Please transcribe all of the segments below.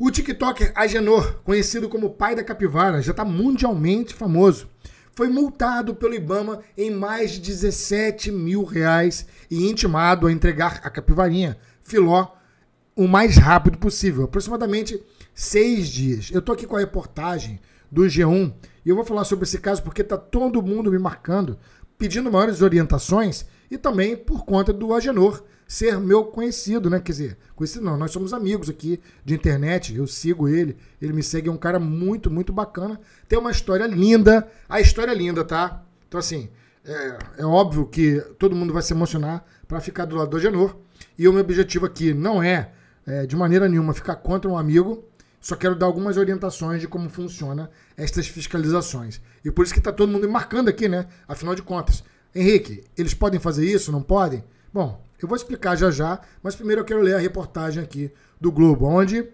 O TikToker Agenor, conhecido como pai da capivara, já está mundialmente famoso. Foi multado pelo Ibama em mais de 17 mil reais e intimado a entregar a capivarinha, filó, o mais rápido possível, aproximadamente seis dias. Eu estou aqui com a reportagem do G1 e eu vou falar sobre esse caso porque está todo mundo me marcando, pedindo maiores orientações e também por conta do Agenor, ser meu conhecido, né? Quer dizer, conhecido não, nós somos amigos aqui de internet, eu sigo ele, ele me segue, é um cara muito, muito bacana. Tem uma história linda, a história é linda, tá? Então, assim, é, é óbvio que todo mundo vai se emocionar para ficar do lado do Agenor. E o meu objetivo aqui não é, é, de maneira nenhuma, ficar contra um amigo, só quero dar algumas orientações de como funciona estas fiscalizações. E por isso que está todo mundo marcando aqui, né? Afinal de contas, Henrique, eles podem fazer isso? Não podem? Bom, eu vou explicar já já, mas primeiro eu quero ler a reportagem aqui do Globo, onde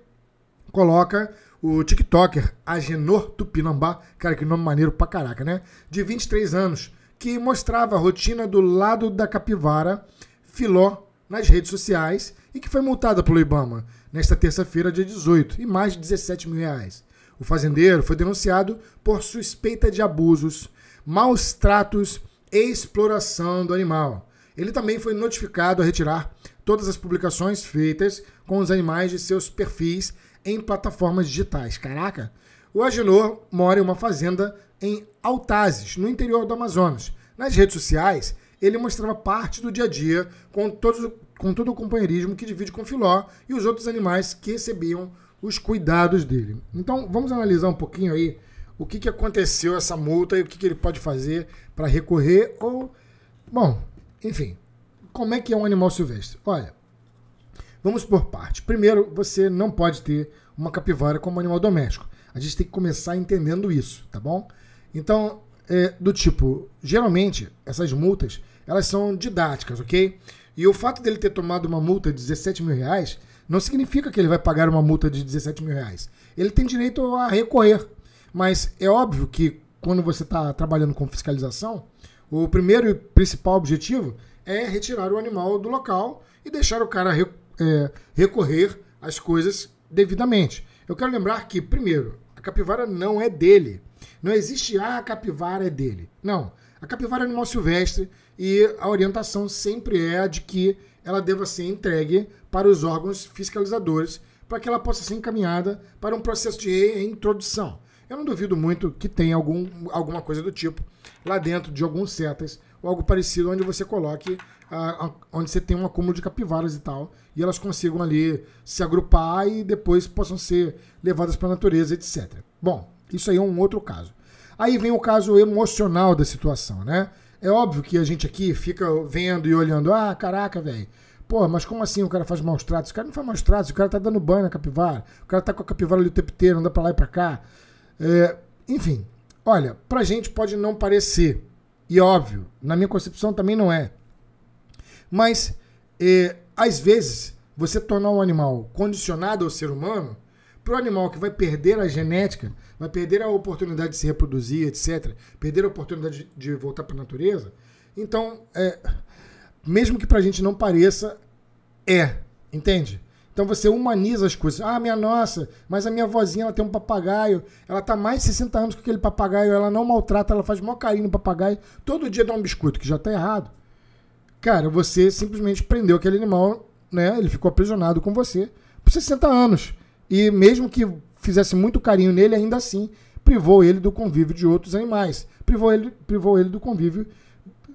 coloca o TikToker Agenor Tupinambá, cara, que nome maneiro pra caraca, né? De 23 anos, que mostrava a rotina do lado da capivara Filó nas redes sociais e que foi multada pelo Ibama nesta terça-feira, dia 18, e mais de 17 mil reais. O fazendeiro foi denunciado por suspeita de abusos, maus tratos e exploração do animal. Ele também foi notificado a retirar todas as publicações feitas com os animais de seus perfis em plataformas digitais. Caraca! O Agenor mora em uma fazenda em Altazes, no interior do Amazonas. Nas redes sociais, ele mostrava parte do dia a dia com, todos, com todo o companheirismo que divide com Filó e os outros animais que recebiam os cuidados dele. Então, vamos analisar um pouquinho aí o que, que aconteceu essa multa e o que, que ele pode fazer para recorrer ou... Bom, enfim, como é que é um animal silvestre? Olha, vamos por parte. Primeiro, você não pode ter uma capivara como animal doméstico. A gente tem que começar entendendo isso, tá bom? Então, é, do tipo, geralmente essas multas elas são didáticas, ok? E o fato dele ter tomado uma multa de 17 mil reais não significa que ele vai pagar uma multa de 17 mil reais. Ele tem direito a recorrer. Mas é óbvio que quando você está trabalhando com fiscalização, o primeiro e principal objetivo é retirar o animal do local e deixar o cara é, recorrer às coisas devidamente. Eu quero lembrar que, primeiro, a capivara não é dele. Não existe ah, a capivara é dele. Não. A capivara é animal silvestre e a orientação sempre é a de que ela deva ser entregue para os órgãos fiscalizadores para que ela possa ser encaminhada para um processo de reintrodução. Eu não duvido muito que tenha algum, alguma coisa do tipo lá dentro de alguns setas ou algo parecido, onde você coloque, ah, onde você tem um acúmulo de capivaras e tal, e elas consigam ali se agrupar e depois possam ser levadas para a natureza, etc. Bom, isso aí é um outro caso. Aí vem o caso emocional da situação, né? É óbvio que a gente aqui fica vendo e olhando, ah, caraca, velho. Pô, mas como assim o cara faz maus tratos? O cara não faz maus tratos, o cara tá dando banho na capivara, o cara tá com a capivara ali o tempo inteiro, anda pra lá e pra cá. É, enfim, olha, pra gente pode não parecer, e é óbvio, na minha concepção também não é. Mas, é, às vezes, você tornar um animal condicionado ao ser humano, para o animal que vai perder a genética, vai perder a oportunidade de se reproduzir, etc., perder a oportunidade de, de voltar para a natureza, então, é, mesmo que para a gente não pareça, é, entende? Então você humaniza as coisas. Ah, minha nossa, mas a minha vozinha ela tem um papagaio. Ela tá mais de 60 anos com aquele papagaio, ela não maltrata, ela faz maior carinho no papagaio. Todo dia dá um biscoito, que já tá errado. Cara, você simplesmente prendeu aquele animal, né? Ele ficou aprisionado com você por 60 anos. E mesmo que fizesse muito carinho nele, ainda assim, privou ele do convívio de outros animais. Privou ele, privou ele do convívio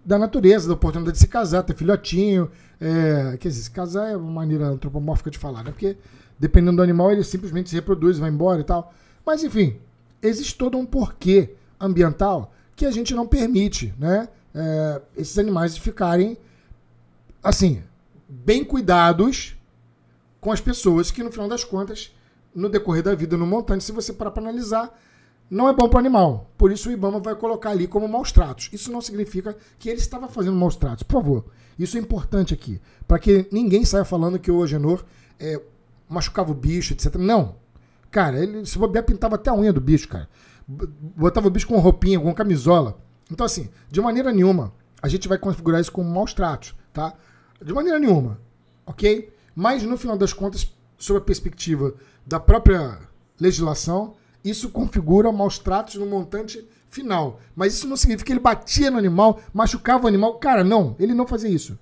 da natureza, da oportunidade de se casar, ter filhotinho. É, quer dizer, se casar é uma maneira antropomórfica de falar, né? Porque dependendo do animal, ele simplesmente se reproduz, vai embora e tal. Mas enfim, existe todo um porquê ambiental que a gente não permite, né? É, esses animais ficarem assim bem cuidados com as pessoas que no final das contas no decorrer da vida no montante se você para analisar não é bom para o animal. Por isso o Ibama vai colocar ali como maus tratos. Isso não significa que ele estava fazendo maus tratos. Por favor, isso é importante aqui. Para que ninguém saia falando que o Agenor é, machucava o bicho, etc. Não. Cara, ele se bobear pintava até a unha do bicho, cara. Botava o bicho com roupinha, com camisola. Então, assim, de maneira nenhuma, a gente vai configurar isso como maus tratos, tá? De maneira nenhuma, ok? Mas, no final das contas, sob a perspectiva da própria legislação, isso configura maus tratos no montante final. Mas isso não significa que ele batia no animal, machucava o animal. Cara, não, ele não fazia isso.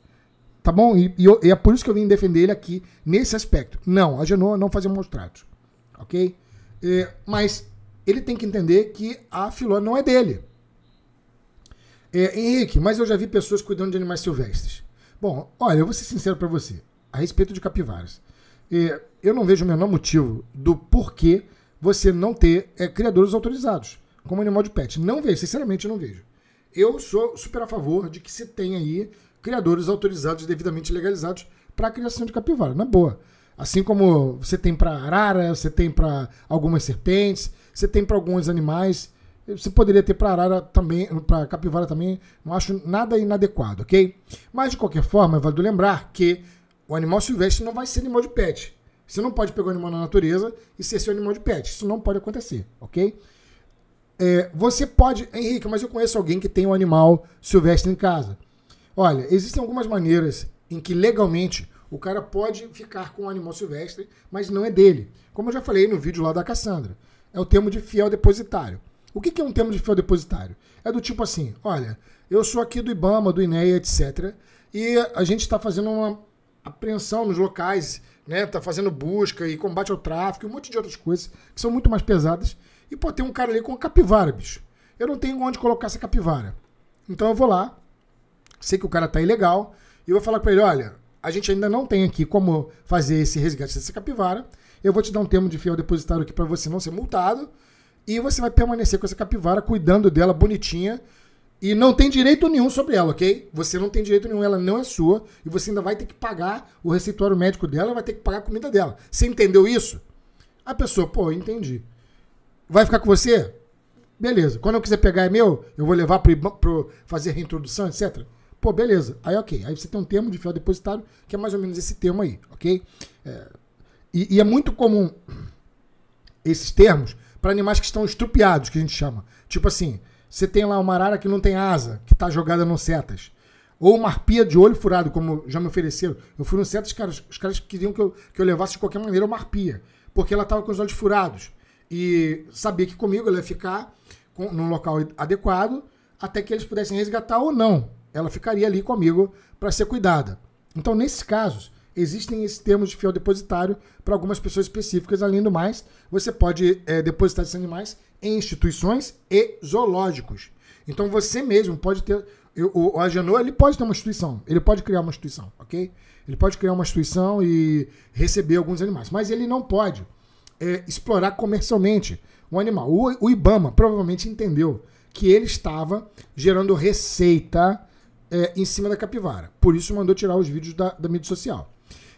Tá bom? E, e, eu, e é por isso que eu vim defender ele aqui nesse aspecto. Não, a Genoa não fazia maus tratos. Ok? É, mas ele tem que entender que a filó não é dele. É, Henrique, mas eu já vi pessoas cuidando de animais silvestres. Bom, olha, eu vou ser sincero para você. A respeito de capivaras. É, eu não vejo o menor motivo do porquê você não ter é, criadores autorizados, como animal de pet. Não vejo, sinceramente não vejo. Eu sou super a favor de que se tenha aí criadores autorizados, devidamente legalizados, para a criação de capivara, na boa. Assim como você tem para arara, você tem para algumas serpentes, você tem para alguns animais. Você poderia ter para arara também, para capivara também. Não acho nada inadequado, ok? Mas de qualquer forma, é válido lembrar que o animal silvestre não vai ser animal de pet. Você não pode pegar um animal na natureza e ser seu animal de pet. Isso não pode acontecer, ok? É, você pode. Henrique, mas eu conheço alguém que tem um animal silvestre em casa. Olha, existem algumas maneiras em que legalmente o cara pode ficar com um animal silvestre, mas não é dele. Como eu já falei no vídeo lá da Cassandra, é o termo de fiel depositário. O que é um termo de fiel depositário? É do tipo assim: olha, eu sou aqui do Ibama, do INEA, etc. E a gente está fazendo uma apreensão nos locais né? Tá fazendo busca e combate ao tráfico, um monte de outras coisas que são muito mais pesadas. E pô, tem um cara ali com uma capivara, bicho. Eu não tenho onde colocar essa capivara. Então eu vou lá, sei que o cara tá ilegal, e eu vou falar para ele, olha, a gente ainda não tem aqui como fazer esse resgate dessa capivara. Eu vou te dar um termo de fiel depositário aqui para você não ser multado. E você vai permanecer com essa capivara, cuidando dela bonitinha, e não tem direito nenhum sobre ela, ok? Você não tem direito nenhum, ela não é sua. E você ainda vai ter que pagar o receituário médico dela, vai ter que pagar a comida dela. Você entendeu isso? A pessoa, pô, entendi. Vai ficar com você? Beleza. Quando eu quiser pegar é meu, eu vou levar para fazer reintrodução, etc. Pô, beleza. Aí, ok. Aí você tem um termo de fiel depositário, que é mais ou menos esse termo aí, ok? É, e, e é muito comum esses termos para animais que estão estrupiados, que a gente chama. Tipo assim, você tem lá uma arara que não tem asa, que está jogada no setas. Ou uma arpia de olho furado, como já me ofereceram. Eu fui no setas, cara, os caras queriam que eu, que eu levasse de qualquer maneira uma arpia, porque ela estava com os olhos furados. E sabia que comigo ela ia ficar com, num local adequado até que eles pudessem resgatar ou não. Ela ficaria ali comigo para ser cuidada. Então, nesses casos, existem esses termos de fiel depositário para algumas pessoas específicas. Além do mais, você pode é, depositar esses animais em instituições e zoológicos. Então você mesmo pode ter. O, o Agenor ele pode ter uma instituição, ele pode criar uma instituição, ok? Ele pode criar uma instituição e receber alguns animais, mas ele não pode é, explorar comercialmente um animal. O, o Ibama provavelmente entendeu que ele estava gerando receita é, em cima da capivara. Por isso mandou tirar os vídeos da, da mídia social.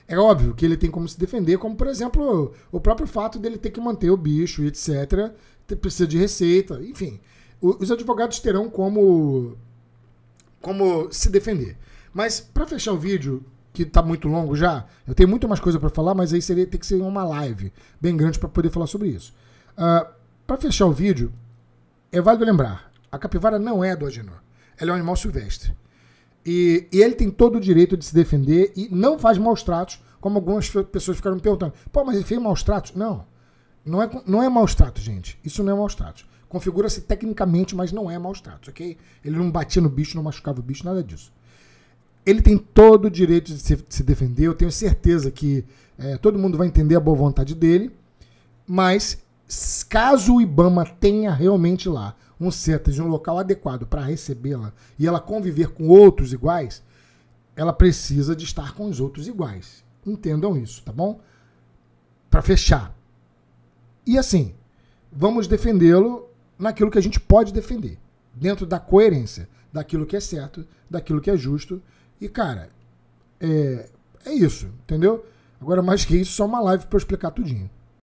É óbvio que ele tem como se defender, como, por exemplo, o próprio fato dele ter que manter o bicho, etc. Precisa de receita, enfim. Os advogados terão como, como se defender. Mas, para fechar o vídeo, que está muito longo já, eu tenho muito mais coisa para falar, mas aí seria, tem que ser uma live bem grande para poder falar sobre isso. Uh, ah, para fechar o vídeo, é válido lembrar: a capivara não é do Agenor. Ela é um animal silvestre. E, e ele tem todo o direito de se defender e não faz maus tratos, como algumas pessoas ficaram me perguntando. Pô, mas ele fez maus tratos? Não. Não é, não é maus tratos, gente. Isso não é maus tratos. Configura-se tecnicamente, mas não é maus tratos, ok? Ele não batia no bicho, não machucava o bicho, nada disso. Ele tem todo o direito de se, de se defender. Eu tenho certeza que é, todo mundo vai entender a boa vontade dele. Mas caso o Ibama tenha realmente lá um CETA de um local adequado para recebê-la e ela conviver com outros iguais, ela precisa de estar com os outros iguais. Entendam isso, tá bom? Para fechar. E assim, vamos defendê-lo naquilo que a gente pode defender, dentro da coerência daquilo que é certo, daquilo que é justo. E cara, é, é isso, entendeu? Agora, mais que isso, só uma live para eu explicar tudinho.